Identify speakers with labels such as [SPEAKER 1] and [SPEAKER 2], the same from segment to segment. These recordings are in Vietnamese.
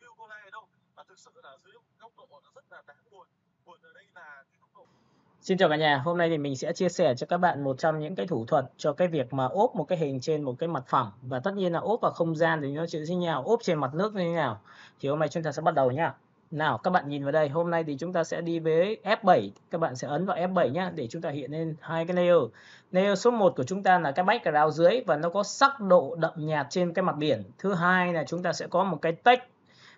[SPEAKER 1] khiêu cô này đâu mà thực sự là dưới góc độ nó rất là đáng buồn buồn ở đây là cái góc độ Xin chào cả nhà, hôm nay thì mình sẽ chia sẻ cho các bạn một trong những cái thủ thuật cho cái việc mà ốp một cái hình trên một cái mặt phẳng và tất nhiên là ốp vào không gian thì nó sẽ như thế nào, ốp trên mặt nước như thế nào. Thì hôm nay chúng ta sẽ bắt đầu nhá. Nào các bạn nhìn vào đây, hôm nay thì chúng ta sẽ đi với F7, các bạn sẽ ấn vào F7 nhá để chúng ta hiện lên hai cái layer. Layer số 1 của chúng ta là cái background dưới và nó có sắc độ đậm nhạt trên cái mặt biển. Thứ hai là chúng ta sẽ có một cái text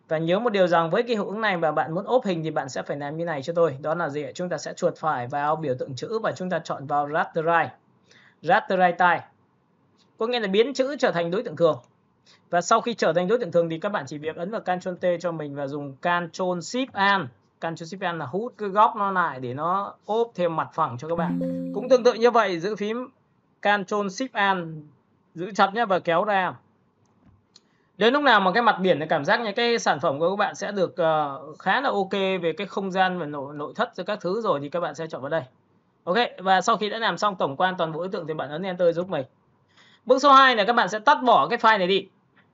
[SPEAKER 1] và nhớ một điều rằng với cái hiệu ứng này và bạn muốn ốp hình thì bạn sẽ phải làm như này cho tôi đó là gì chúng ta sẽ chuột phải vào biểu tượng chữ và chúng ta chọn vào rasterize rasterize type có nghĩa là biến chữ trở thành đối tượng thường và sau khi trở thành đối tượng thường thì các bạn chỉ việc ấn vào Ctrl T cho mình và dùng Ctrl Shift An Ctrl Shift An là hút cái góc nó lại để nó ốp thêm mặt phẳng cho các bạn cũng tương tự như vậy giữ phím Ctrl Shift An giữ chặt nhé và kéo ra đến lúc nào mà cái mặt biển thì cảm giác như cái sản phẩm của các bạn sẽ được uh, khá là ok về cái không gian và nội nội thất các thứ rồi thì các bạn sẽ chọn vào đây ok và sau khi đã làm xong tổng quan toàn bộ đối tượng thì bạn ấn enter giúp mình bước số 2 là các bạn sẽ tắt bỏ cái file này đi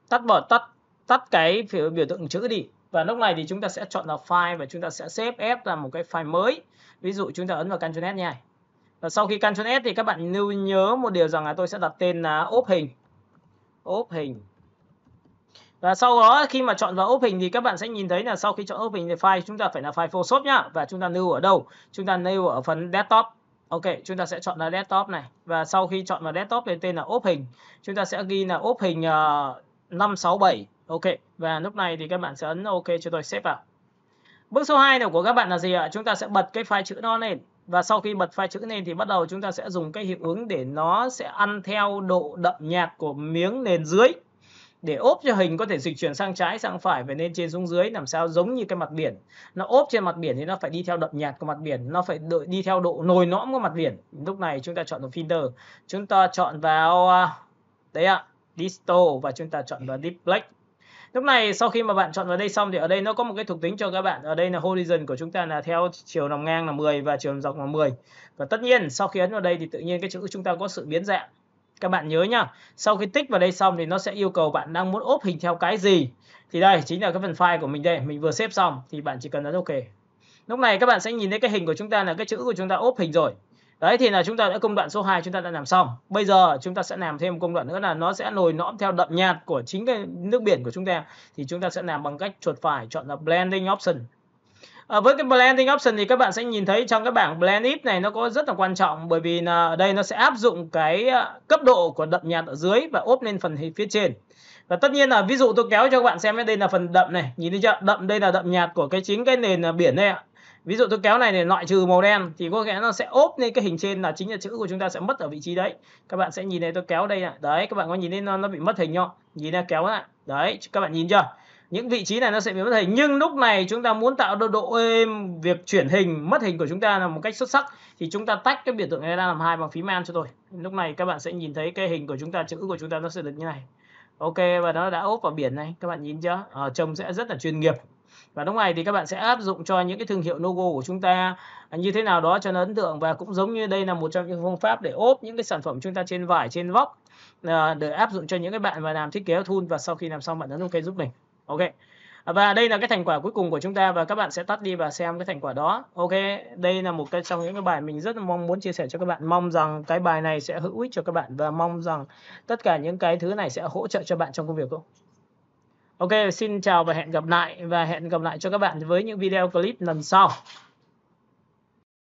[SPEAKER 1] tắt bỏ tắt tắt cái biểu, biểu tượng chữ đi và lúc này thì chúng ta sẽ chọn là file và chúng ta sẽ xếp ép là một cái file mới ví dụ chúng ta ấn vào Ctrl S nha và sau khi Ctrl S thì các bạn lưu nhớ một điều rằng là tôi sẽ đặt tên là ốp hình ốp hình và sau đó khi mà chọn vào ốp hình thì các bạn sẽ nhìn thấy là sau khi chọn ốp hình thì file chúng ta phải là file Photoshop nhá và chúng ta lưu ở đâu chúng ta lưu ở phần desktop Ok, chúng ta sẽ chọn là desktop này và sau khi chọn vào desktop thì tên là ốp hình. Chúng ta sẽ ghi là ốp hình uh, 567. Ok, và lúc này thì các bạn sẽ ấn ok cho tôi xếp vào. Bước số 2 này của các bạn là gì ạ? Chúng ta sẽ bật cái file chữ nó lên và sau khi bật file chữ lên thì bắt đầu chúng ta sẽ dùng cái hiệu ứng để nó sẽ ăn theo độ đậm nhạt của miếng nền dưới để ốp cho hình có thể dịch chuyển sang trái sang phải về lên trên xuống dưới làm sao giống như cái mặt biển nó ốp trên mặt biển thì nó phải đi theo đậm nhạt của mặt biển nó phải đợi đi theo độ nồi nõm của mặt biển lúc này chúng ta chọn vào filter chúng ta chọn vào à, đấy ạ disto và chúng ta chọn vào deep black lúc này sau khi mà bạn chọn vào đây xong thì ở đây nó có một cái thuộc tính cho các bạn ở đây là horizon của chúng ta là theo chiều nằm ngang là 10 và chiều dọc là 10 và tất nhiên sau khi ấn vào đây thì tự nhiên cái chữ chúng ta có sự biến dạng các bạn nhớ nhá sau khi tích vào đây xong thì nó sẽ yêu cầu bạn đang muốn ốp hình theo cái gì thì đây chính là cái phần file của mình đây mình vừa xếp xong thì bạn chỉ cần nhấn ok lúc này các bạn sẽ nhìn thấy cái hình của chúng ta là cái chữ của chúng ta ốp hình rồi đấy thì là chúng ta đã công đoạn số 2 chúng ta đã làm xong bây giờ chúng ta sẽ làm thêm công đoạn nữa là nó sẽ nồi nõm theo đậm nhạt của chính cái nước biển của chúng ta thì chúng ta sẽ làm bằng cách chuột phải chọn là blending option à, với cái blending option thì các bạn sẽ nhìn thấy trong cái bảng blend if này nó có rất là quan trọng bởi vì là ở đây nó sẽ áp dụng cái à, cấp độ của đậm nhạt ở dưới và ốp lên phần phía trên và tất nhiên là ví dụ tôi kéo cho các bạn xem đây là phần đậm này nhìn thấy chưa đậm đây là đậm nhạt của cái chính cái nền à, biển đây ạ ví dụ tôi kéo này để loại trừ màu đen thì có nghĩa nó sẽ ốp lên cái hình trên là chính là chữ của chúng ta sẽ mất ở vị trí đấy các bạn sẽ nhìn thấy tôi kéo đây ạ đấy các bạn có nhìn thấy nó, nó bị mất hình không nhìn ra kéo lại đấy các bạn nhìn chưa những vị trí này nó sẽ bị mất hình nhưng lúc này chúng ta muốn tạo độ, độ êm việc chuyển hình mất hình của chúng ta là một cách xuất sắc thì chúng ta tách cái biểu tượng này ra làm hai bằng phím an cho tôi lúc này các bạn sẽ nhìn thấy cái hình của chúng ta chữ của chúng ta nó sẽ được như này ok và nó đã ốp vào biển này các bạn nhìn chưa à, trông sẽ rất là chuyên nghiệp và lúc này thì các bạn sẽ áp dụng cho những cái thương hiệu logo của chúng ta như thế nào đó cho nó ấn tượng và cũng giống như đây là một trong những phương pháp để ốp những cái sản phẩm chúng ta trên vải trên vóc ờ, để áp dụng cho những cái bạn mà làm thiết kế thun và sau khi làm xong bạn ấn ok giúp mình ok à, và đây là cái thành quả cuối cùng của chúng ta và các bạn sẽ tắt đi và xem cái thành quả đó ok đây là một cái trong những cái bài mình rất mong muốn chia sẻ cho các bạn mong rằng cái bài này sẽ hữu ích cho các bạn và mong rằng tất cả những cái thứ này sẽ hỗ trợ cho bạn trong công việc không ok xin chào và hẹn gặp lại và hẹn gặp lại cho các bạn với những video clip lần sau